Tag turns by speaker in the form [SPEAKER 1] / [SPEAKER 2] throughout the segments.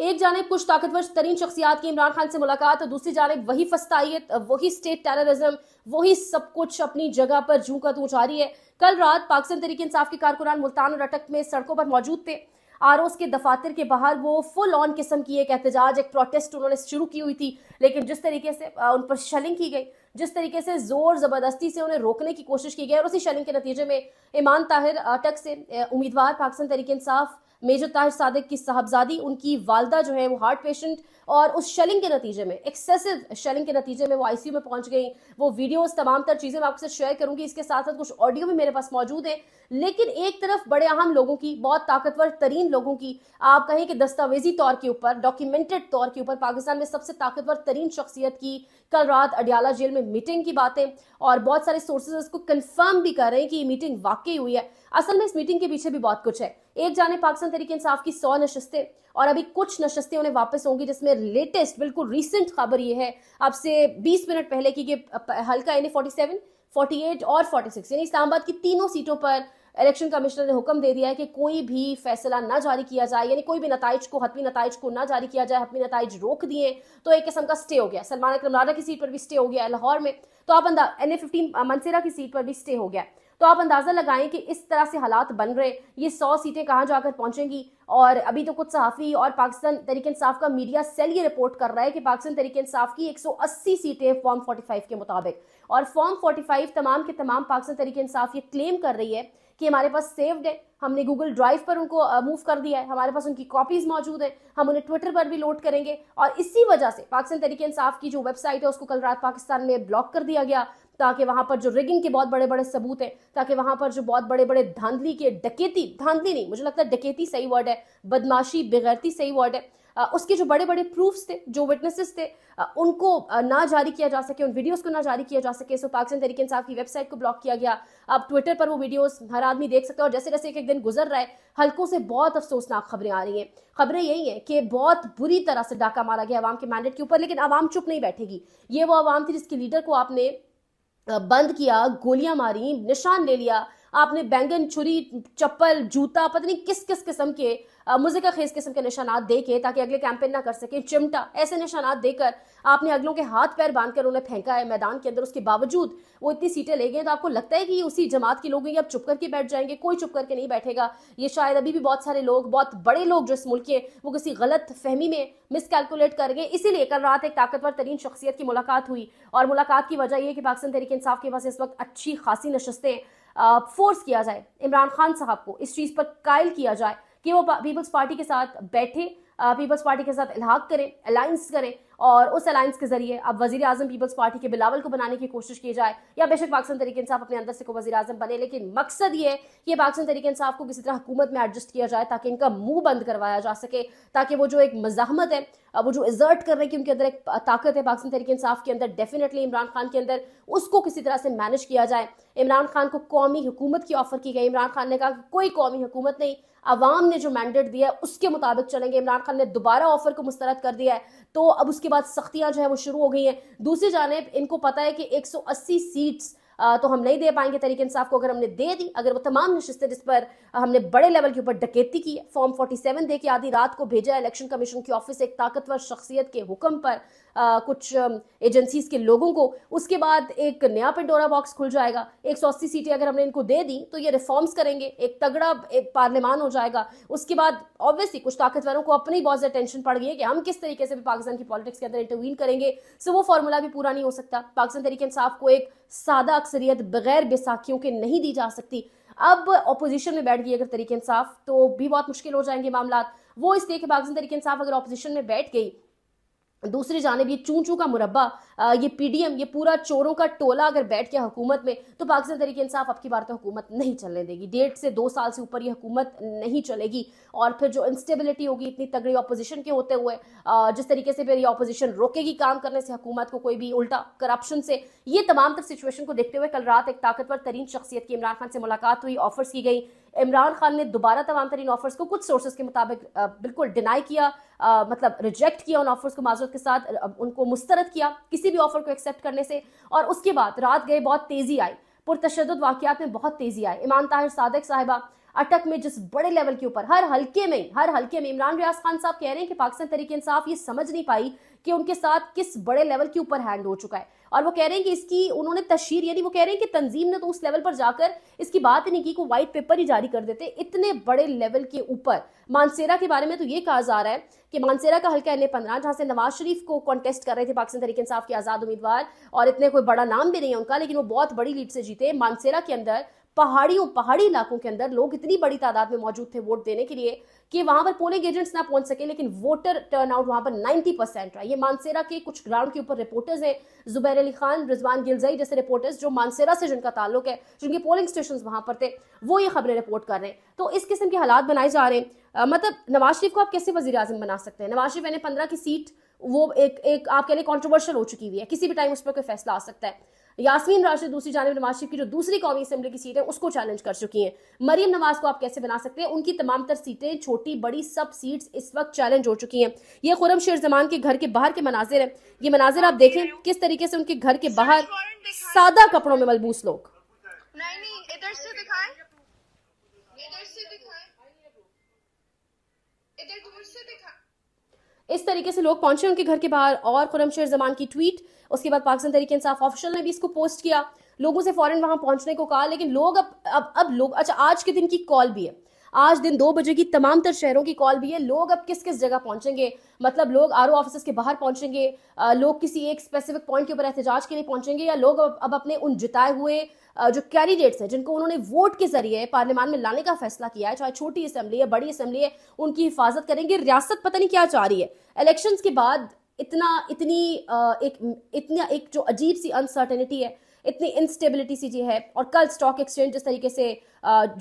[SPEAKER 1] एक जानब कुछ ताकतवर तरीन शख्सियात की इमरान खान से मुलाकात और दूसरी जानब वही फस्ताइत वही स्टेट टेररिज्म वही सब कुछ अपनी जगह पर जू का तू जारी है कल रात पाकिस्तान तरीके इंसाफ के कारकुनान मुल्तान और अटक में सड़कों पर मौजूद थे आर के दफातर के बाहर वो फुल ऑन किस्म की एक एहतजाज एक प्रोटेस्ट उन्होंने शुरू की हुई थी लेकिन जिस तरीके से उन पर शलिंग की गई जिस तरीके से जोर ज़बरदस्ती से उन्हें रोकने की कोशिश की गई और उसी शलिंग के नतीजे में ईमान ताहिर अटक से उम्मीदवार पाकिस्तान तरीके इंसाफ मेजर ताज सादिक की साहबजादी उनकी वालदा जो है वो हार्ट पेशेंट और उस शेलिंग के नतीजे में एक्सेसिव शेलिंग के नतीजे में वो आईसीयू में पहुंच गई वो वीडियोस तमाम तर चीज़ें मैं आपसे शेयर करूंगी इसके साथ साथ कुछ ऑडियो भी मेरे पास मौजूद है लेकिन एक तरफ बड़े अहम लोगों की बहुत ताकतवर तरीन लोगों की आप कहें कि दस्तावेजी तौर के ऊपर डॉक्यूमेंटेड तौर के ऊपर पाकिस्तान में सबसे ताकतवर तरीन शख्सियत की कल रात अडियाला जेल में मीटिंग की बातें और बहुत सारे सोर्सेज इसको कन्फर्म भी कर रहे हैं कि ये मीटिंग वाकई हुई है असल में इस मीटिंग के पीछे भी बहुत कुछ है एक जाने पाकिस्तान तरीके इंसाफ की सौ नशस्तें और अभी कुछ नशस्तें उन्हें वापस होंगी जिसमें लेटेस्ट बिल्कुल रिसेंट खबर यह है से बीस मिनट पहले की हल्का यानी फोर्टी सेवन फोर्टी एट और फोर्टी सिक्स यानी इस्लामाबाद की तीनों सीटों पर इलेक्शन कमिश्नर ने हुक्म दे दिया है कि कोई भी फैसला ना जारी किया जाए यानी कोई भी नतज को हतमी नतज को ना जारी किया जाए हतमी नतज रोक दिए तो एक किस्म का स्टे हो गया सलमान अक्रम लाडा की सीट पर भी स्टे हो गया लाहौर में तो आप अंदा एन ए फिफ्टीन मनसेरा की सीट पर भी स्टे हो गया तो आप अंदाज़ा लगाएं कि इस तरह से हालात बन रहे ये सौ सीटें कहाँ जाकर पहुंचेंगी और अभी तो कुछ सहाफ़ी और पाकिस्तान तरीक इंसाफ का मीडिया सेल ये रिपोर्ट कर रहा है कि पाकिस्तान तरीक इंसाफ की 180 सीटें फॉर्म 45 के मुताबिक और फॉर्म 45 तमाम के तमाम पाकिस्तान तरीक इंसाफ ये क्लेम कर रही है कि हमारे पास सेव्ड है हमने गूगल ड्राइव पर उनको मूव कर दिया है हमारे पास उनकी कॉपीज मौजूद है हम उन्हें ट्विटर पर भी लोड करेंगे और इसी वजह से पाकिस्तान तरीके इंसाफ की जो वेबसाइट है उसको कल रात पाकिस्तान में ब्लॉक कर दिया गया ताकि वहां पर जो रिगिंग के बहुत बड़े बड़े सबूत हैं ताकि वहां पर जो बहुत बड़े बड़े धांधली के डकेती धांधली नहीं मुझे लगता है डकेती सही वर्ड है बदमाशी बेगैरती सही वर्ड है उसके जो बड़े बड़े प्रूफ्स थे जो विटनेसेस थे उनको ना जारी किया जा सके उन वीडियोस को ना जारी किया जा सके सो पाकिस्तान तरीके इंसाफ की वेबसाइट को ब्लॉक किया गया अब ट्विटर पर वो वीडियोस हर आदमी देख सकता है और जैसे जैसे एक एक दिन गुजर रहा है हल्कों से बहुत अफसोसनाक खबरें आ रही हैं खबरें यही हैं कि बहुत बुरी तरह से डाका मारा गया आवाम के मैंडेट के ऊपर लेकिन आवाम चुप नहीं बैठेगी ये वो आवाम थी जिसके लीडर को आपने बंद किया गोलियां मारी निशान ले लिया आपने बैंगन छुरी चप्पल जूता पता नहीं किस किस किस्म के मुझे का खेज किस्म के निशानात के ताकि अगले कैंपेन ना कर सके चिमटा ऐसे निशानात देकर आपने अगलों के हाथ पैर बांध कर उन्हें फेंका है मैदान के अंदर उसके बावजूद वो इतनी सीटें ले गए तो आपको लगता है कि उसी जमात के लोग हैं अब चुप करके बैठ जाएंगे कोई चुप करके नहीं बैठेगा ये शायद अभी भी बहुत सारे लोग बहुत बड़े लोग जो इस मुल्क के वो किसी गलत फहमी में मिसकैलकुलेट कर गए इसीलिए कल रात एक ताकतवर तरीन शख्सियत की मुलाकात हुई और मुलाकात की वजह यह कि पाकिस्तान तहरीक इंसाफ के पास इस वक्त अच्छी खासी नशस्तें फोर्स किया जाए इमरान खान साहब को इस चीज़ पर कायल किया जाए कि वो पीपल्स पार्टी के साथ बैठे पीपल्स पार्टी के साथ इलाहाक करें अलायंस करें और उस अलायंस के जरिए अब वजी अजम पीपल्स पार्टी के बिलावल को बनाने की कोशिश की जाए या बेशक पाकिस्तान तरीके इंसाफ अपने अंदर से को वजी अजम बने लेकिन मकसद ये कि पाकिस्तान तरीके इंसाफ को किसी तरह हुकूमत में एडजस्ट किया जाए ताकि इनका मुंह बंद करवाया जा सके ताकि वो जो एक मजामत है वो जो इजर्ट कर रहे हैं कि उनके अंदर एक ताकत है पाकिस्तान तरीके इंसाफ के अंदर डेफिनेटली इमरान खान के अंदर उसको किसी तरह से मैनेज किया जाए इमरान खान को कौमी हुकूमत की ऑफर की गई इमरान खान ने कहा कोई कौमी हुकूमत नहीं अवाम ने जो मैंडेट दिया है उसके मुताबिक चलेंगे इमरान खान ने दोबारा ऑफर को मुस्तरद कर दिया है तो अब उसके बाद सख्तियां जो है वो शुरू हो गई हैं दूसरी जानब इनको पता है कि 180 सीट्स तो हम नहीं दे पाएंगे तरीके इंसाफ को अगर हमने दे दी अगर वो तमाम नशस्तें जिस पर हमने बड़े लेवल के ऊपर डकैती की है फॉर्म 47 दे के आधी रात को भेजा इलेक्शन कमीशन की ऑफिस एक ताकतवर शख्सियत के हुक्म पर कुछ एजेंसीज के लोगों को उसके बाद एक नया पेंडोरा बॉक्स खुल जाएगा एक सौ अस्सी सीटें अगर हमने इनको दे दी तो ये रिफॉर्म्स करेंगे एक तगड़ा एक पार्लियामान हो जाएगा उसके बाद ऑब्वियसली कुछ ताकतवरों को अपनी बहुत ज्यादा टेंशन पड़ गई है कि हम किस तरीके से भी पाकिस्तान की पॉलिटिक्स के अंदर इंटरवीन करेंगे सो वो फॉर्मूला भी पूरा नहीं हो सकता पाकिस्तान तरीके इंसाफ को एक सादा अक्सरियत बगैर बैसाखियों के नहीं दी जा सकती अब ऑपोजिशन में बैठ गई अगर तरीके इंसाफ तो भी बहुत मुश्किल हो जाएंगे मामला वो इसलिए कि पाकिस्तान तरीके इंसाफ अगर ऑपोजिशन में बैठ गई दूसरी जानब ये चू का मुरबा ये पीडीएम ये पूरा चोरों का टोला अगर बैठ गया हुकूमत में तो पाकिस्तान तरीके इंसाफ अब की बार तो हुकूमत नहीं चलने देगी डेढ़ से दो साल से ऊपर ये हुकूमत नहीं चलेगी और फिर जो इंस्टेबिलिटी होगी इतनी तगड़ी अपोजिशन के होते हुए जिस तरीके से फिर ये अपोजिशन रोकेगी काम करने से हुकूमत को कोई भी उल्टा करप्शन से ये तमाम तरह सिचुएशन को देखते हुए कल रात एक ताकतवर तरीन शख्सियत की इमरान खान से मुलाकात हुई ऑफर्स की गई इमरान खान ने दोबारा तमाम तरीन ऑफर्स को कुछ सोर्सेज के मुताबिक बिल्कुल डिनाई किया आ, मतलब रिजेक्ट किया उन ऑफर्स को माजरत के साथ उनको मुस्तरद किया किसी भी ऑफर को एक्सेप्ट करने से और उसके बाद रात गए बहुत तेज़ी आई पुरतशद वाकियात में बहुत तेज़ी आई इमान ताहिर सादक साहिबा अटक में जिस बड़े लेवल के ऊपर हर हल्के में हर हल्के में इमरान रियाज खान साहब कह रहे हैं कि पाकिस्तान तरीके इंसाफ ये समझ नहीं पाई कि उनके साथ किस बड़े लेवल के ऊपर हैंड हो चुका है और वो कह रहे हैं कि इसकी उन्होंने तशहर यानी वो कह रहे हैं कि तंजीम ने तो उस लेवल पर जाकर इसकी बात ही नहीं की को वाइट पेपर ही जारी कर देते इतने बड़े लेवल के ऊपर मानसेरा के बारे में तो ये कहा जा रहा है कि मानसेरा का हल्का एन पंद्रह जहाँ से नवाज शरीफ को कॉन्टेस्ट कर रहे थे पाकिस्तान तरीके इंसाफ के आज़ाद उम्मीदवार और इतने कोई बड़ा नाम भी नहीं है उनका लेकिन वो बहुत बड़ी लीड से जीते मानसेरा के अंदर पहाड़ियों पहाड़ी इलाकों के अंदर लोग इतनी बड़ी तादाद में मौजूद थे वोट देने के लिए कि वहां पर पोलिंग एजेंट्स ना पहुंच सके लेकिन वोटर टर्नआउट वहां पर 90 परसेंट रहा ये मानसेरा के कुछ ग्राउंड के ऊपर रिपोर्टर्स हैं जुबैर अली खान रिजवान गिलजई जैसे रिपोर्टर्स जो मानसेरा से जिनका ताल्लुक है जिनके पोलिंग स्टेशन वहां पर थे वो ये खबरें रिपोर्ट कर रहे हैं तो इस किस्म के हालात बनाए जा रहे हैं मतलब नवाज शरीफ को आप कैसे वजी बना सकते हैं नवाज शरीफ मैंने पंद्रह की सीट वो एक एक आपके लिए कॉन्ट्रोवर्शियल हो चुकी हुई है किसी भी टाइम उस पर कोई फैसला आ सकता है यासमीन राशिद दूसरी जानब नवाज शरीफ की जो दूसरी कौमी असेंबली की सीट है उसको चैलेंज कर चुकी हैं मरीम नवाज को आप कैसे बना सकते हैं उनकी तमाम तर सीटें छोटी बड़ी सब सीट्स इस वक्त चैलेंज हो चुकी हैं ये खुरम शेर जमान के घर के बाहर के मनाजिर हैं ये मनाजिर आप देखें किस तरीके से उनके घर के बाहर सादा कपड़ों में मलबूस लोग इस तरीके से लोग पहुंचे उनके घर के बाहर और खुरम शेर जमान की ट्वीट उसके बाद पाकिस्तान तरीके इंसाफ ऑफिशियल ने भी इसको पोस्ट किया लोगों से फॉरन वहां पहुंचने को कहा लेकिन लोग अब अब अब लोग अच्छा आज के दिन की कॉल भी है आज दिन दो बजे की तमाम तर शहरों की कॉल भी है लोग अब किस किस जगह पहुंचेंगे मतलब लोग आर ऑफिस के बाहर पहुंचेंगे लोग किसी एक स्पेसिफिक पॉइंट के ऊपर एहतजाज के लिए पहुंचेंगे या लोग अब, अब अपने उन जिताए हुए जो कैंडिडेट्स हैं जिनको उन्होंने वोट के जरिए पार्लियामान में लाने का फैसला किया है चाहे छोटी असेंबली है बड़ी असेंबली है उनकी हिफाजत करेंगे रियासत पता नहीं क्या चाह रही है इलेक्शन के बाद इतना इतनी एक इतना एक जो अजीब सी अनसर्टेनिटी है इतनी इंस्टेबिलिटी सी जी है और कल स्टॉक एक्सचेंज जिस तरीके से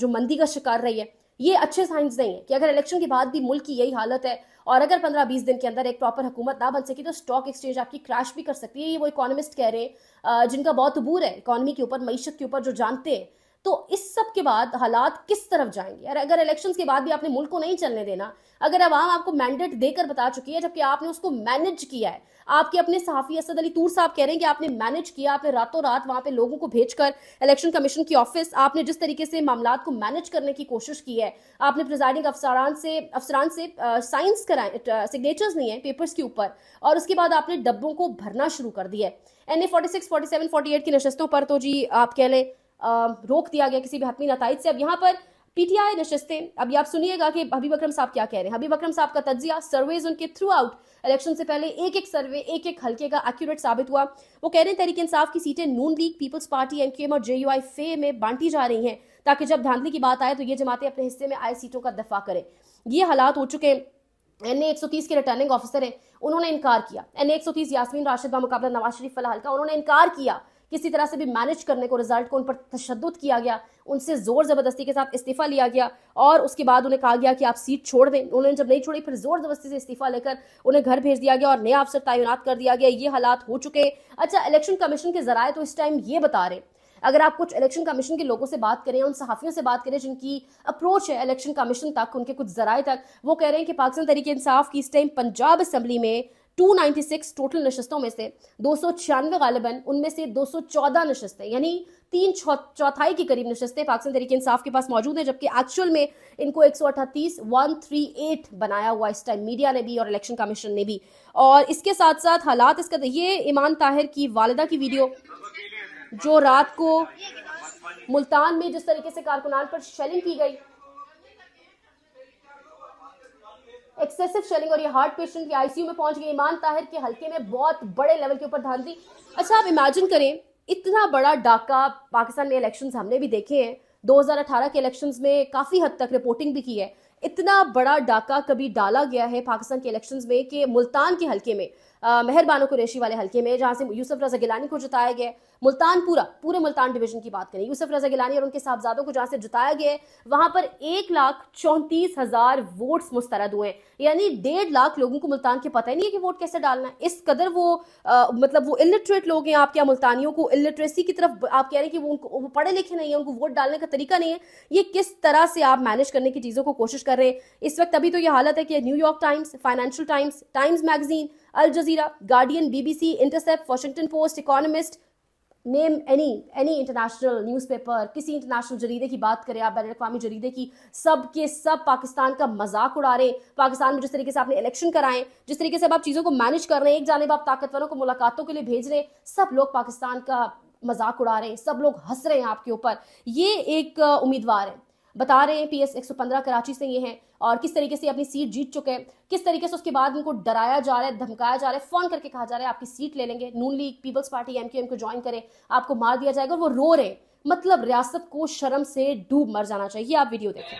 [SPEAKER 1] जो मंदी का शिकार रही है ये अच्छे साइंस नहीं है कि अगर इलेक्शन के बाद भी मुल्क की यही हालत है और अगर 15-20 दिन के अंदर एक प्रॉपर हुकूमत ना बन सकी तो स्टॉक एक्सचेंज आपकी क्रैश भी कर सकती है ये वो इकोनॉमिस्ट कह रहे हैं जिनका बहुत अबूर है इकोनॉमी के ऊपर मीशत के ऊपर जो जानते हैं तो इस सब के बाद हालात किस तरफ जाएंगे और अगर इलेक्शन के बाद भी आपने मुल्क को नहीं चलने देना अगर आवाम आपको मैंडेट देकर बता चुकी है जबकि आपने उसको मैनेज किया है आपके अपने सहाफी असद अली तूर साहब कह रहे हैं कि आपने मैनेज किया आपने रातों रात वहां पे लोगों को भेजकर इलेक्शन कमीशन की ऑफिस आपने जिस तरीके से मामला को मैनेज करने की कोशिश की है आपने प्रिजाइडिंग अफसरान से अफसरान से साइंस कराए सिग्नेचर्स नहीं है पेपर्स के ऊपर और उसके बाद आपने डब्बों को भरना शुरू कर दिया है N A forty six forty seven forty eight की नशस्तों पर तो जी आप कह लें रोक दिया गया किसी भी हतमी नतज से अब यहाँ पर पीटीआई नशस्तें अभी आप सुनिएगा कि हबीब अक्रम साहब क्या कह रहे हैं हबीब अक्रम साहब का तजिया सर्वेज उनके थ्रू आउट इलेक्शन से पहले एक एक सर्वे एक एक हल्के का एक्यूरेट साबित हुआ वो कह रहे हैं तरीके इंसाफ की सीटें Noon league peoples Party MQM और जेयूआई फे में बांटी जा रही हैं ताकि जब धांधली की बात आए तो ये जमातें अपने हिस्से में आए सीटों का दफा करें ये हालात हो चुके हैं एन ए एक सौ तीस के रिटर्निंग ऑफिसर हैं उन्होंने इनकार किया एन ए एक सौ तीस यासमीन राशिद बामुकाबला नवाज शरीफ फला हल्का उन्होंने इनकार किया किसी तरह से भी मैनेज करने को रिजल्ट को उन पर तशद किया गया उनसे जोर ज़बरदस्ती के साथ इस्तीफ़ा लिया गया और उसके बाद उन्हें कहा गया कि आप सीट छोड़ दें उन्होंने जब नहीं छोड़ी फिर ज़ोर ज़बरदस्ती से इस्तीफ़ा लेकर उन्हें घर भेज दिया गया और नया अफसर तैनात कर दिया गया ये हालात हो चुके अच्छा इलेक्शन कमीशन के ज़राए तो इस टाइम ये बता रहे अगर आप कुछ इलेक्शन कमीशन के लोगों से बात करें उन सहाफ़ियों से बात करें जिनकी अप्रोच है इलेक्शन कमीशन तक उनके कुछ जराए तक वो कह रहे हैं कि पाकिस्तान तरीके इंसाफ की इस टाइम पंजाब असम्बली में 296 टोटल नशस्तों में से दो सौ छियानवे गालिबन उनमें से चौदह नशस्तें यानी तीन चौथाई के करीब नशस्तें पाकिस्तान तरीके इंसाफ के पास मौजूद हैं जबकि एक्चुअल में इनको एक सौ बनाया हुआ इस टाइम मीडिया ने भी और इलेक्शन कमीशन ने भी और इसके साथ साथ हालात इसका ये ईमान ताहिर की वालदा की वीडियो जो रात को मुल्तान में जिस तरीके से कारकुनान पर शेलिंग की गई एक्सेसिव शेलिंग और ये हार्ट पेशेंट या आईसीयू में पहुंच गए ईमान ताहिर के हल्के में बहुत बड़े लेवल के ऊपर धान दी अच्छा आप इमेजिन करें इतना बड़ा डाका पाकिस्तान में इलेक्शंस हमने भी देखे हैं 2018 के इलेक्शंस में काफ़ी हद तक रिपोर्टिंग भी की है इतना बड़ा डाका कभी डाला गया है पाकिस्तान के इलेक्शंस में कि मुल्तान के हल्के में मेहरबानों को रेशी वाले हल्के में जहां से यूसुफ रजा गिलानी को जिताया गया मुल्तानपुरा पूरे मुल्तान डिवीजन की बात करें यूसुफ रजा गिलानी और उनके साहबजादों को जहां से जुटाया गया है वहां पर एक लाख चौंतीस हजार वोट मुस्तरद हुए यानी डेढ़ लाख लोगों को मुल्तान के पता ही नहीं है कि वोट कैसे डालना है इस कदर वो आ, मतलब वो इलिटरेट लोग हैं आप क्या मुल्तानियों को इलिटरेसी की तरफ आप कह रहे हैं कि वो उनको वो पढ़े लिखे नहीं है उनको वोट डालने का तरीका नहीं है ये किस तरह से आप मैनेज करने की चीज़ों को कोशिश कर रहे हैं इस वक्त अभी तो ये हालत है कि New York Times Financial Times Times magazine Al Jazeera Guardian BBC Intercept Washington Post Economist name any any international newspaper किसी इंटरनेशनल जरीदे की बात करें आप बैन अवी जरीदे की सब के सब पाकिस्तान का मजाक उड़ा रहे हैं पाकिस्तान में जिस तरीके से आपने इलेक्शन कराएं जिस तरीके से आप चीज़ों को मैनेज कर रहे हैं एक जानब आप ताकतवरों को मुलाकातों के लिए भेज रहे हैं सब लोग पाकिस्तान का मजाक उड़ा रहे हैं सब लोग हंस रहे हैं आपके ऊपर ये एक उम्मीदवार है बता रहे हैं पीएस 115 कराची से ये हैं और किस तरीके से अपनी सीट जीत चुके हैं किस तरीके से उसके बाद उनको डराया जा रहा है धमकाया जा रहा है फोन करके कहा जा रहा है आपकी सीट ले लेंगे Noon league peoples Party M को ज्वाइन करें आपको मार दिया जाएगा वो रो रहे मतलब रियासत को शर्म से डूब मर जाना चाहिए आप वीडियो देखें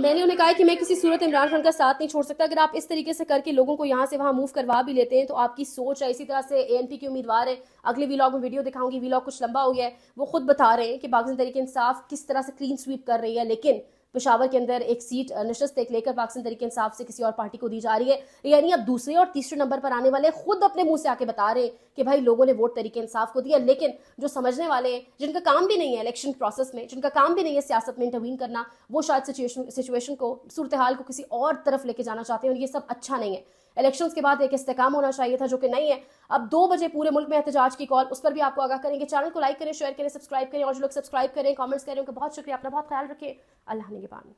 [SPEAKER 1] मैंने उन्हें कहा कि मैं किसी सूरत इमरान खान का साथ नहीं छोड़ सकता अगर आप इस तरीके से करके लोगों को यहाँ से वहाँ मूव करवा भी लेते हैं तो आपकी सोच है इसी तरह से ए के उम्मीदवार है अगले वीलॉग में वीडियो दिखाऊंगी वीलॉग कुछ लंबा हो गया है वो खुद बता रहे हैं कि पाकिस्तान तरीके इंसाफ किस तरह से क्लीन स्वीप कर रही है लेकिन पिशावर के अंदर एक सीट नशस्त एक लेकर पाकिस्तान तरीके इंसाफ से किसी और पार्टी को दी जा रही है यानी अब दूसरे और तीसरे नंबर पर आने वाले खुद अपने मुंह से आके बता रहे हैं कि भाई लोगों ने वोट तरीके इंसाफ को दिया लेकिन जो समझने वाले हैं जिनका काम भी नहीं है इलेक्शन प्रोसेस में जिनका काम भी नहीं है सियासत में इंटरवीन करना वो शायद सिचुएशन सिचुएशन को सूरत हाल को किसी और तरफ लेके जाना चाहते हैं और ये सब अच्छा नहीं है इलेक्शन के बाद एक इस्तेकाम होना चाहिए था जो कि नहीं है अब दो बजे पूरे मुल्क में एहतजाज की कॉल उस पर भी आपको आगा करेंगे चैनल को लाइक करें शेयर करें सब्सक्राइब करें और जो लोग सब्सक्राइब करें कमेंट्स करें उनका बहुत शुक्रिया अपना बहुत ख्याल रखें अल्लाह ने